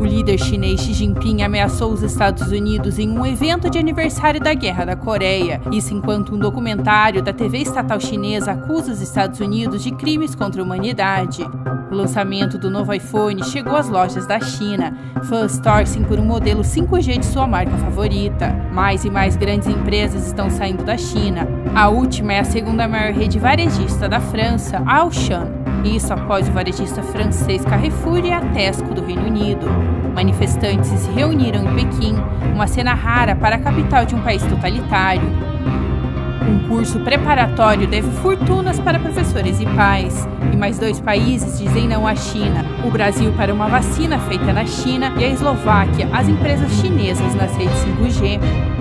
O líder chinês Xi Jinping ameaçou os Estados Unidos em um evento de aniversário da Guerra da Coreia. Isso enquanto um documentário da TV estatal chinesa acusa os Estados Unidos de crimes contra a humanidade. O lançamento do novo iPhone chegou às lojas da China. Fãs torcem por um modelo 5G de sua marca favorita. Mais e mais grandes empresas estão saindo da China. A última é a segunda maior rede varejista da França, Auchan. Isso após o varejista francês Carrefour e a Tesco do Reino Unido. Manifestantes se reuniram em Pequim, uma cena rara para a capital de um país totalitário. Um curso preparatório deve fortunas para professores e pais. E mais dois países dizem não à China: o Brasil para uma vacina feita na China e a Eslováquia às empresas chinesas nas redes 5G.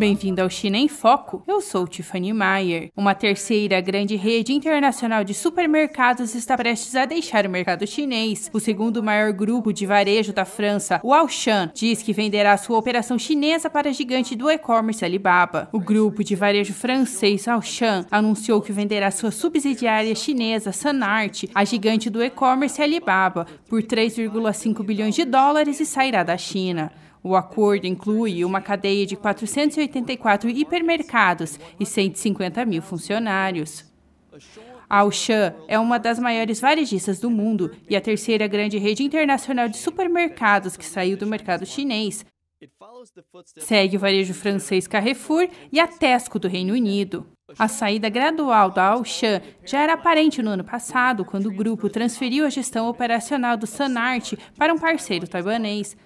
Bem-vindo ao China em Foco. Eu sou Tiffany Mayer. Uma terceira grande rede internacional de supermercados está prestes a deixar o mercado chinês. O segundo maior grupo de varejo da França, o Auchan, diz que venderá sua operação chinesa para a gigante do e-commerce Alibaba. O grupo de varejo francês Auchan anunciou que venderá sua subsidiária chinesa Sanart, a gigante do e-commerce Alibaba, por 3,5 bilhões de dólares e sairá da China. O acordo inclui uma cadeia de 484 hipermercados e 150 mil funcionários. A Auchan é uma das maiores varejistas do mundo e a terceira grande rede internacional de supermercados que saiu do mercado chinês. Segue o varejo francês Carrefour e a Tesco do Reino Unido. A saída gradual da Auchan já era aparente no ano passado, quando o grupo transferiu a gestão operacional do Sanart para um parceiro taiwanês.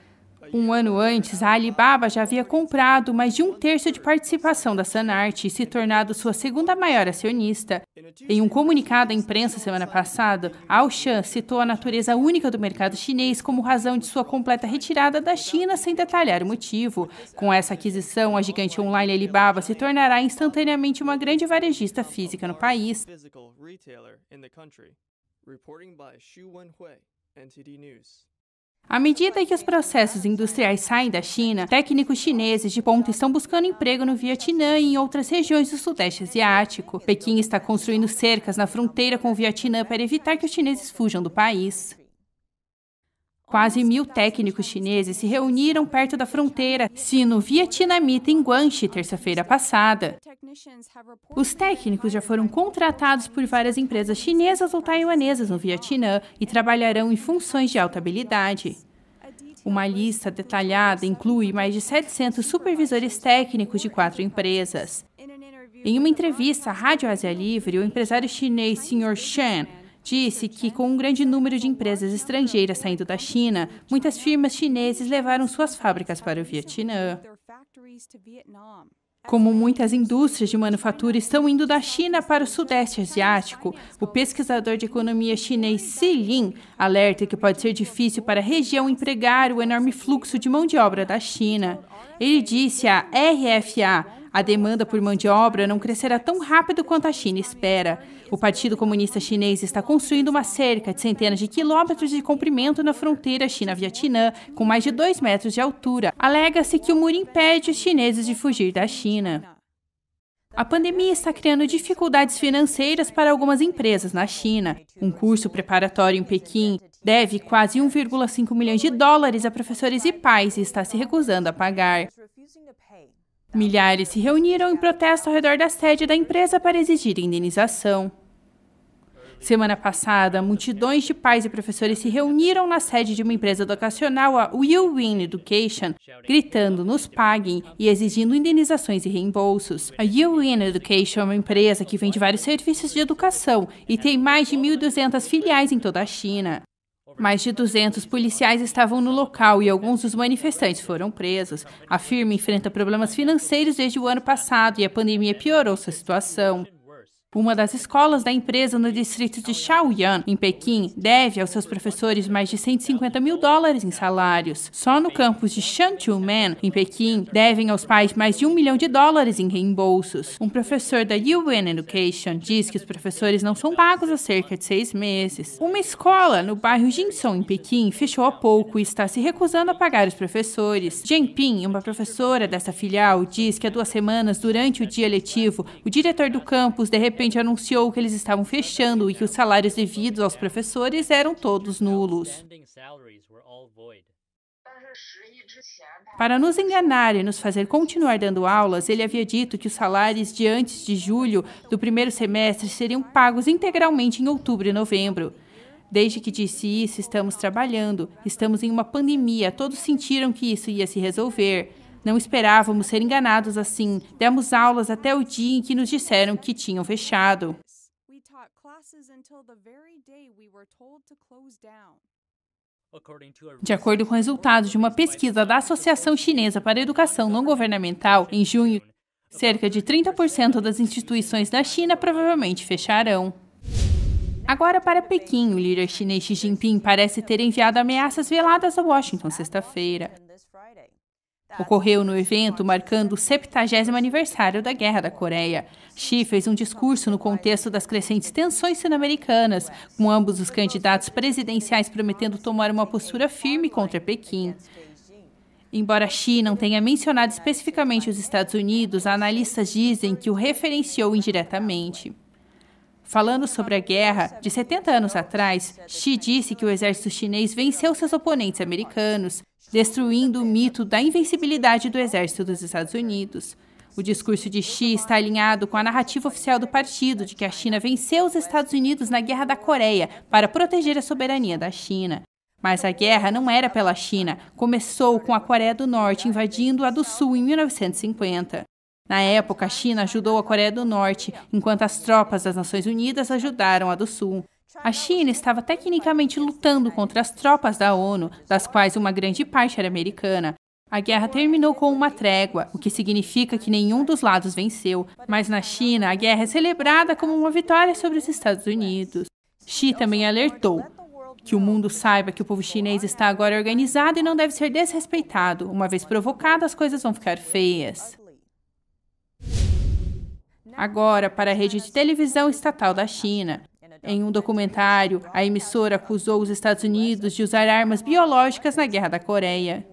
Um ano antes, a Alibaba já havia comprado mais de um terço de participação da Sunart e se tornado sua segunda maior acionista. Em um comunicado à imprensa semana passada, a Auchan citou a natureza única do mercado chinês como razão de sua completa retirada da China sem detalhar o motivo. Com essa aquisição, a gigante online Alibaba se tornará instantaneamente uma grande varejista física no país. Reporting by Xu Wenhui, NTD News. À medida que os processos industriais saem da China, técnicos chineses de ponta estão buscando emprego no Vietnã e em outras regiões do Sudeste Asiático. Pequim está construindo cercas na fronteira com o Vietnã para evitar que os chineses fujam do país. Quase mil técnicos chineses se reuniram perto da fronteira sino-vietnamita em Guangxi terça-feira passada. Os técnicos já foram contratados por várias empresas chinesas ou taiwanesas no Vietnã e trabalharão em funções de alta habilidade. Uma lista detalhada inclui mais de 700 supervisores técnicos de quatro empresas. Em uma entrevista à Rádio Ásia Livre, o empresário chinês Sr. Shen disse que, com um grande número de empresas estrangeiras saindo da China, muitas firmas chinesas levaram suas fábricas para o Vietnã. Como muitas indústrias de manufatura estão indo da China para o Sudeste Asiático, o pesquisador de economia chinês Cilin Lin alerta que pode ser difícil para a região empregar o enorme fluxo de mão de obra da China. Ele disse à RFA a demanda por mão de obra não crescerá tão rápido quanto a China espera. O Partido Comunista Chinês está construindo uma cerca de centenas de quilômetros de comprimento na fronteira China-Vietnã, com mais de dois metros de altura. Alega-se que o muro impede os chineses de fugir da China. A pandemia está criando dificuldades financeiras para algumas empresas na China. Um curso preparatório em Pequim deve quase 1,5 milhões de dólares a professores e pais e está se recusando a pagar. Milhares se reuniram em protesto ao redor da sede da empresa para exigir indenização. Semana passada, multidões de pais e professores se reuniram na sede de uma empresa educacional, a Will Win Education, gritando nos paguem e exigindo indenizações e reembolsos. A Will Win Education é uma empresa que vende vários serviços de educação e tem mais de 1.200 filiais em toda a China. Mais de 200 policiais estavam no local e alguns dos manifestantes foram presos. A firma enfrenta problemas financeiros desde o ano passado e a pandemia piorou sua situação. Uma das escolas da empresa no distrito de Shaoyan, em Pequim, deve aos seus professores mais de 150 mil dólares em salários. Só no campus de Shanchumen, em Pequim, devem aos pais mais de um milhão de dólares em reembolsos. Um professor da UN Education diz que os professores não são pagos há cerca de seis meses. Uma escola no bairro Jinson, em Pequim, fechou há pouco e está se recusando a pagar os professores. Ping, uma professora dessa filial, diz que há duas semanas, durante o dia letivo, o diretor do campus, de repente, anunciou que eles estavam fechando e que os salários devidos aos professores eram todos nulos. Para nos enganar e nos fazer continuar dando aulas, ele havia dito que os salários de antes de julho do primeiro semestre seriam pagos integralmente em outubro e novembro. Desde que disse isso, estamos trabalhando, estamos em uma pandemia, todos sentiram que isso ia se resolver. Não esperávamos ser enganados assim. Demos aulas até o dia em que nos disseram que tinham fechado. De acordo com resultados de uma pesquisa da Associação Chinesa para Educação Não Governamental, em junho, cerca de 30% das instituições da China provavelmente fecharão. Agora para Pequim, o líder chinês Xi Jinping parece ter enviado ameaças veladas a Washington sexta-feira ocorreu no evento marcando o 70 aniversário da Guerra da Coreia. Xi fez um discurso no contexto das crescentes tensões sul-americanas, com ambos os candidatos presidenciais prometendo tomar uma postura firme contra Pequim. Embora Xi não tenha mencionado especificamente os Estados Unidos, analistas dizem que o referenciou indiretamente. Falando sobre a guerra de 70 anos atrás, Xi disse que o exército chinês venceu seus oponentes americanos, destruindo o mito da invencibilidade do exército dos Estados Unidos. O discurso de Xi está alinhado com a narrativa oficial do partido de que a China venceu os Estados Unidos na Guerra da Coreia para proteger a soberania da China. Mas a guerra não era pela China. Começou com a Coreia do Norte invadindo a do Sul em 1950. Na época, a China ajudou a Coreia do Norte, enquanto as tropas das Nações Unidas ajudaram a do Sul. A China estava tecnicamente lutando contra as tropas da ONU, das quais uma grande parte era americana. A guerra terminou com uma trégua, o que significa que nenhum dos lados venceu, mas na China a guerra é celebrada como uma vitória sobre os Estados Unidos. Xi também alertou que o mundo saiba que o povo chinês está agora organizado e não deve ser desrespeitado, uma vez provocado, as coisas vão ficar feias agora para a rede de televisão estatal da China. Em um documentário, a emissora acusou os Estados Unidos de usar armas biológicas na Guerra da Coreia.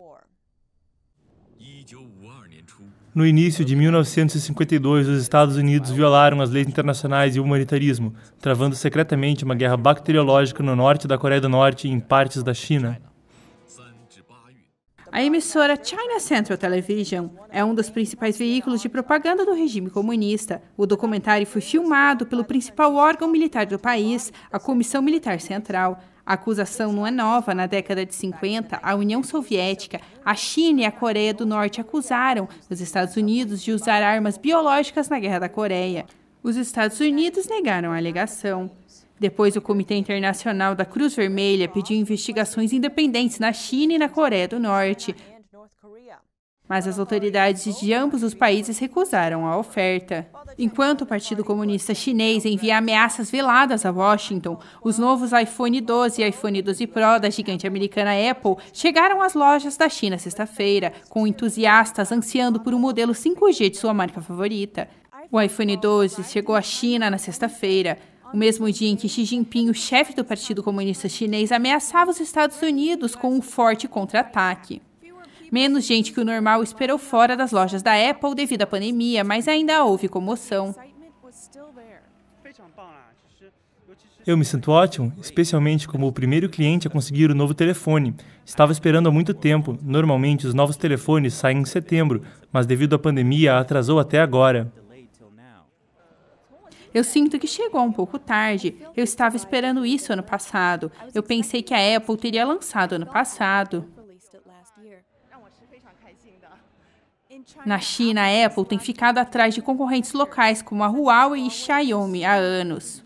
No início de 1952, os Estados Unidos violaram as leis internacionais e o humanitarismo, travando secretamente uma guerra bacteriológica no norte da Coreia do Norte e em partes da China. A emissora China Central Television é um dos principais veículos de propaganda do regime comunista. O documentário foi filmado pelo principal órgão militar do país, a Comissão Militar Central. A acusação não é nova. Na década de 50, a União Soviética, a China e a Coreia do Norte acusaram os Estados Unidos de usar armas biológicas na Guerra da Coreia. Os Estados Unidos negaram a alegação. Depois, o Comitê Internacional da Cruz Vermelha pediu investigações independentes na China e na Coreia do Norte, mas as autoridades de ambos os países recusaram a oferta. Enquanto o Partido Comunista Chinês envia ameaças veladas a Washington, os novos iPhone 12 e iPhone 12 Pro da gigante americana Apple chegaram às lojas da China sexta-feira, com entusiastas ansiando por um modelo 5G de sua marca favorita. O iPhone 12 chegou à China na sexta-feira o mesmo dia em que Xi Jinping, o chefe do Partido Comunista Chinês, ameaçava os Estados Unidos com um forte contra-ataque. Menos gente que o normal esperou fora das lojas da Apple devido à pandemia, mas ainda houve comoção. Eu me sinto ótimo, especialmente como o primeiro cliente a conseguir o novo telefone. Estava esperando há muito tempo. Normalmente os novos telefones saem em setembro, mas devido à pandemia atrasou até agora. Eu sinto que chegou um pouco tarde. Eu estava esperando isso ano passado. Eu pensei que a Apple teria lançado ano passado. Na China, a Apple tem ficado atrás de concorrentes locais como a Huawei e Xiaomi há anos.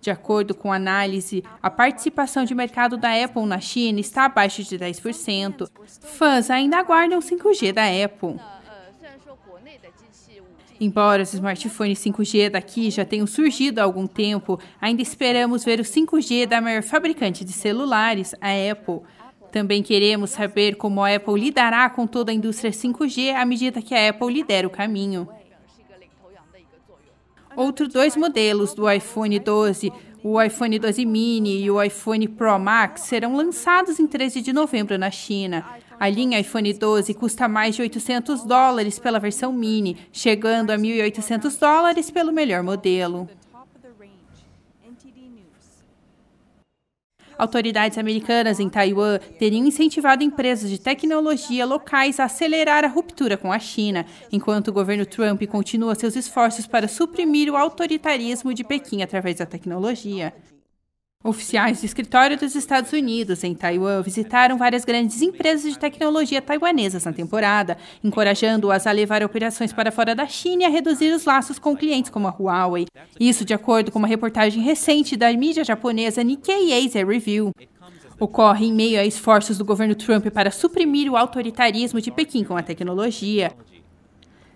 De acordo com a análise, a participação de mercado da Apple na China está abaixo de 10%. Fãs ainda aguardam 5G da Apple. Embora os smartphones 5G daqui já tenham surgido há algum tempo, ainda esperamos ver o 5G da maior fabricante de celulares, a Apple. Também queremos saber como a Apple lidará com toda a indústria 5G à medida que a Apple lidera o caminho. Outros dois modelos do iPhone 12, o iPhone 12 mini e o iPhone Pro Max, serão lançados em 13 de novembro na China. A linha iPhone 12 custa mais de 800 dólares pela versão mini, chegando a 1.800 dólares pelo melhor modelo. Autoridades americanas em Taiwan teriam incentivado empresas de tecnologia locais a acelerar a ruptura com a China, enquanto o governo Trump continua seus esforços para suprimir o autoritarismo de Pequim através da tecnologia. Oficiais do escritório dos Estados Unidos em Taiwan visitaram várias grandes empresas de tecnologia taiwanesas na temporada, encorajando-as a levar operações para fora da China e a reduzir os laços com clientes como a Huawei. Isso de acordo com uma reportagem recente da mídia japonesa Nikkei Asia Review. Ocorre em meio a esforços do governo Trump para suprimir o autoritarismo de Pequim com a tecnologia.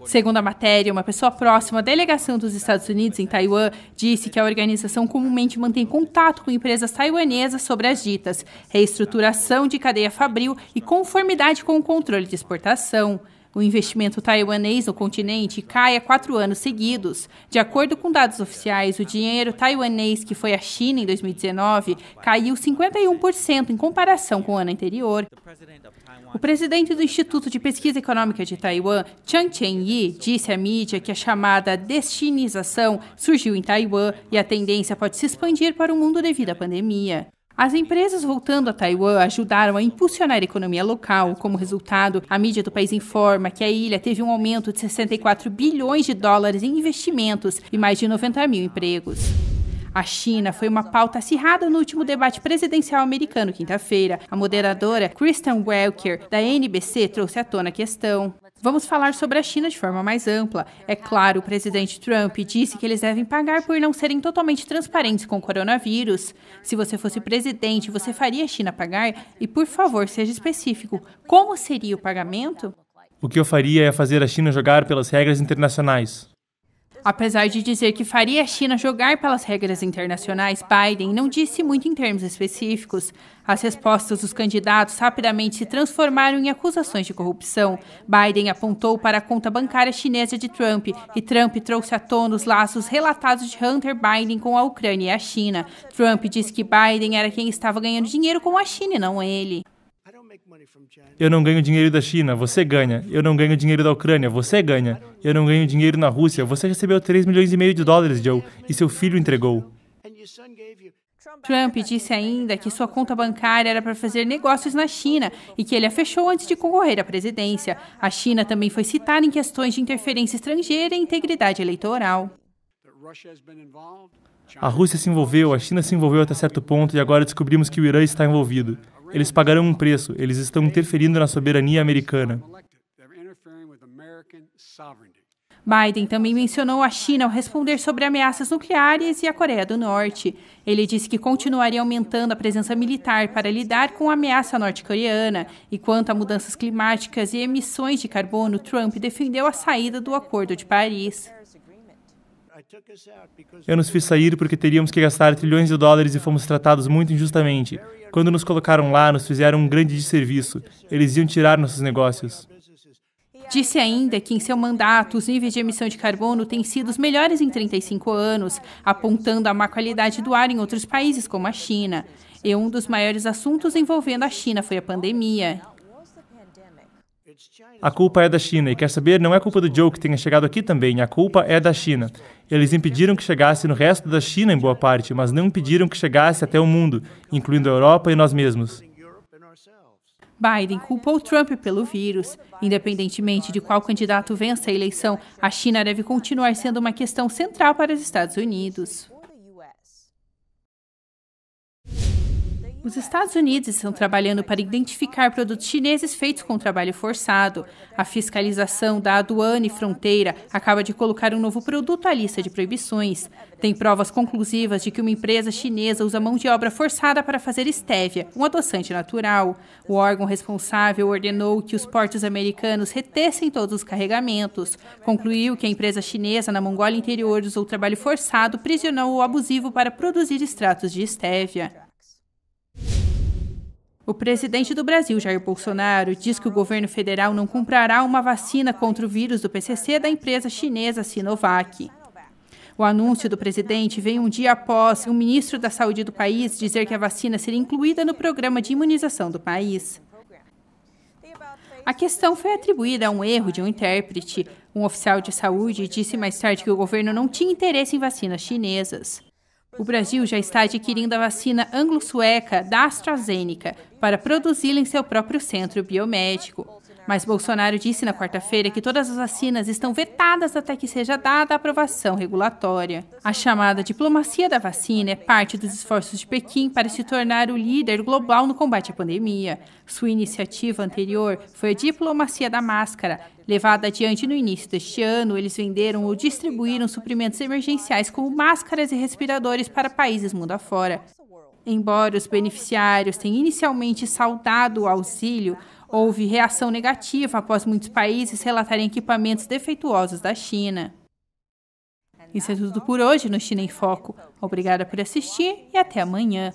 Segundo a matéria, uma pessoa próxima à delegação dos Estados Unidos em Taiwan disse que a organização comumente mantém contato com empresas taiwanesas sobre as ditas reestruturação de cadeia fabril e conformidade com o controle de exportação. O investimento taiwanês no continente cai há quatro anos seguidos. De acordo com dados oficiais, o dinheiro taiwanês que foi à China em 2019 caiu 51% em comparação com o ano anterior. O presidente do Instituto de Pesquisa Econômica de Taiwan, Chang Chen-yi, disse à mídia que a chamada destinização surgiu em Taiwan e a tendência pode se expandir para o mundo devido à pandemia. As empresas voltando a Taiwan ajudaram a impulsionar a economia local. Como resultado, a mídia do país informa que a ilha teve um aumento de 64 bilhões de dólares em investimentos e mais de 90 mil empregos. A China foi uma pauta acirrada no último debate presidencial americano quinta-feira. A moderadora Kristen Welker, da NBC, trouxe à tona a questão. Vamos falar sobre a China de forma mais ampla. É claro, o presidente Trump disse que eles devem pagar por não serem totalmente transparentes com o coronavírus. Se você fosse presidente, você faria a China pagar? E, por favor, seja específico. Como seria o pagamento? O que eu faria é fazer a China jogar pelas regras internacionais. Apesar de dizer que faria a China jogar pelas regras internacionais, Biden não disse muito em termos específicos. As respostas dos candidatos rapidamente se transformaram em acusações de corrupção. Biden apontou para a conta bancária chinesa de Trump e Trump trouxe à tona os laços relatados de Hunter Biden com a Ucrânia e a China. Trump disse que Biden era quem estava ganhando dinheiro com a China e não ele. Eu não ganho dinheiro da China, você ganha. Eu não ganho dinheiro da Ucrânia, você ganha. Eu não ganho dinheiro na Rússia, você recebeu 3 milhões e meio de dólares, Joe, e seu filho entregou. Trump disse ainda que sua conta bancária era para fazer negócios na China e que ele a fechou antes de concorrer à presidência. A China também foi citada em questões de interferência estrangeira e integridade eleitoral. A Rússia se envolveu, a China se envolveu até certo ponto e agora descobrimos que o Irã está envolvido. Eles pagarão um preço, eles estão interferindo na soberania americana. Biden também mencionou a China ao responder sobre ameaças nucleares e a Coreia do Norte. Ele disse que continuaria aumentando a presença militar para lidar com a ameaça norte-coreana. E quanto a mudanças climáticas e emissões de carbono, Trump defendeu a saída do Acordo de Paris. Eu nos fiz sair porque teríamos que gastar trilhões de dólares e fomos tratados muito injustamente. Quando nos colocaram lá, nos fizeram um grande desserviço. Eles iam tirar nossos negócios. Disse ainda que em seu mandato os níveis de emissão de carbono têm sido os melhores em 35 anos, apontando a má qualidade do ar em outros países como a China. E um dos maiores assuntos envolvendo a China foi a pandemia. A culpa é da China. E quer saber? Não é culpa do Joe que tenha chegado aqui também. A culpa é da China. Eles impediram que chegasse no resto da China, em boa parte, mas não impediram que chegasse até o mundo, incluindo a Europa e nós mesmos. Biden culpou Trump pelo vírus. Independentemente de qual candidato vença a eleição, a China deve continuar sendo uma questão central para os Estados Unidos. Os Estados Unidos estão trabalhando para identificar produtos chineses feitos com trabalho forçado. A fiscalização da aduana e fronteira acaba de colocar um novo produto à lista de proibições. Tem provas conclusivas de que uma empresa chinesa usa mão de obra forçada para fazer estévia, um adoçante natural. O órgão responsável ordenou que os portos americanos retessem todos os carregamentos. Concluiu que a empresa chinesa na Mongólia Interior usou trabalho forçado, prisionou ou abusivo para produzir extratos de estévia. O presidente do Brasil, Jair Bolsonaro, diz que o governo federal não comprará uma vacina contra o vírus do PCC da empresa chinesa Sinovac. O anúncio do presidente veio um dia após o ministro da Saúde do país dizer que a vacina seria incluída no programa de imunização do país. A questão foi atribuída a um erro de um intérprete. Um oficial de saúde disse mais tarde que o governo não tinha interesse em vacinas chinesas. O Brasil já está adquirindo a vacina anglo-sueca da AstraZeneca para produzi-la em seu próprio centro biomédico. Mas Bolsonaro disse na quarta-feira que todas as vacinas estão vetadas até que seja dada a aprovação regulatória. A chamada diplomacia da vacina é parte dos esforços de Pequim para se tornar o líder global no combate à pandemia. Sua iniciativa anterior foi a diplomacia da máscara, Levada adiante no início deste ano, eles venderam ou distribuíram suprimentos emergenciais como máscaras e respiradores para países mundo afora. Embora os beneficiários tenham inicialmente saudado o auxílio, Houve reação negativa após muitos países relatarem equipamentos defeituosos da China. Isso é tudo por hoje no China em Foco. Obrigada por assistir e até amanhã.